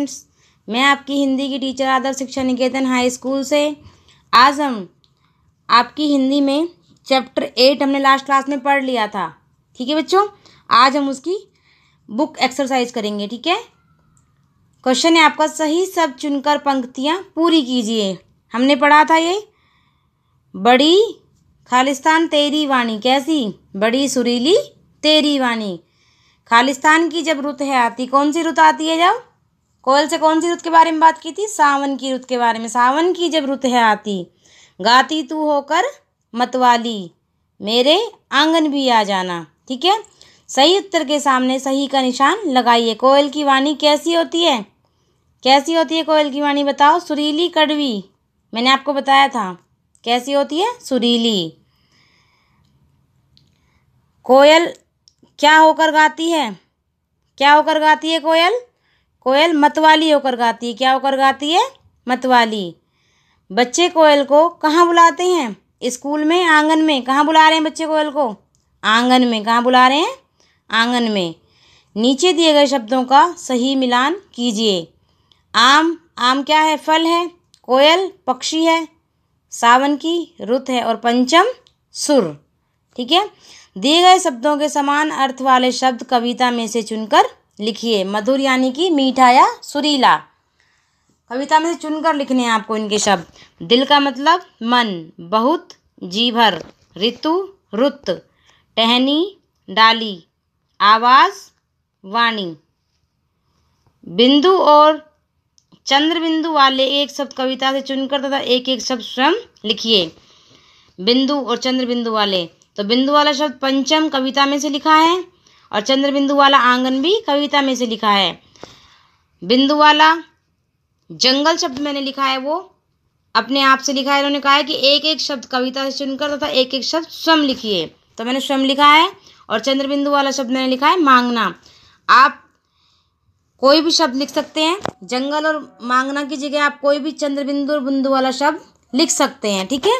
friends मैं आपकी हिंदी की टीचर आदर्श शिक्षा निकेतन हाई स्कूल से आज हम आपकी हिंदी में चैप्टर एट हमने लास्ट क्लास में पढ़ लिया था ठीक है बच्चों आज हम उसकी बुक एक्सरसाइज करेंगे ठीक है क्वेश्चन है आपका सही सब चुनकर पंक्तियाँ पूरी कीजिए हमने पढ़ा था ये बड़ी खालिस्तान तेरी वाणी कैसी बड़ी सुरीली तेरी वाणी खालिस्तान की जब रुत है आती कौन सी रुत आती है जब कोयल से कौन सी ऋतु के बारे में बात की थी सावन की रुत के बारे में सावन की जब ऋत है आती गाती तू होकर मतवाली मेरे आंगन भी आ जाना ठीक है सही उत्तर के सामने सही का निशान लगाइए कोयल की वाणी कैसी होती है कैसी होती है कोयल की वाणी बताओ सुरीली कड़वी मैंने आपको बताया था कैसी होती है सुरीली कोयल क्या होकर गाती है क्या होकर गाती है कोयल कोयल मतवाली होकर गाती है क्या होकर गाती है मतवाली बच्चे कोयल को कहाँ बुलाते हैं स्कूल में आंगन में कहाँ बुला रहे हैं बच्चे कोयल को आंगन में कहाँ बुला रहे हैं आंगन में नीचे दिए गए शब्दों का सही मिलान कीजिए आम आम क्या है फल है कोयल पक्षी है सावन की रुत है और पंचम सुर ठीक है दिए गए शब्दों के समान अर्थ वाले शब्द कविता में से चुनकर लिखिए मधुर यानी कि मीठा या सुरीला कविता में से चुनकर लिखने हैं आपको इनके शब्द दिल का मतलब मन बहुत जीभर ऋतु रुत टहनी डाली आवाज़ वाणी बिंदु और चंद्र बिंदु वाले एक शब्द कविता से चुनकर तथा एक एक शब्द स्वयं लिखिए बिंदु और चंद्र बिंदु वाले तो बिंदु वाला शब्द पंचम कविता में से लिखा है और चंद्रबिंदु वाला आंगन भी कविता में से लिखा है बिंदु वाला जंगल शब्द मैंने लिखा है वो अपने आप से लिखा है इन्होंने कहा है कि एक एक शब्द कविता से चुनकर तथा एक एक शब्द स्वयं लिखिए तो मैंने स्वयं लिखा है और चंद्रबिंदु वाला शब्द मैंने लिखा है मांगना आप कोई भी शब्द लिख सकते हैं जंगल और मांगना की जगह आप कोई भी चंद्रबिंदु और बिंदु वाला शब्द लिख सकते हैं ठीक है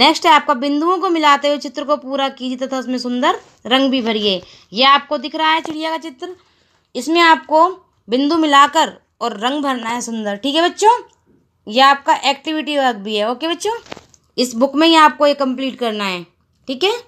नेक्स्ट है आपका बिंदुओं को मिलाते हुए चित्र को पूरा कीजिए तथा उसमें सुंदर रंग भी भरिए यह आपको दिख रहा है चिड़िया का चित्र इसमें आपको बिंदु मिलाकर और रंग भरना है सुंदर ठीक है बच्चों यह आपका एक्टिविटी वर्क भी है ओके बच्चों इस बुक में ही आपको ये कंप्लीट करना है ठीक है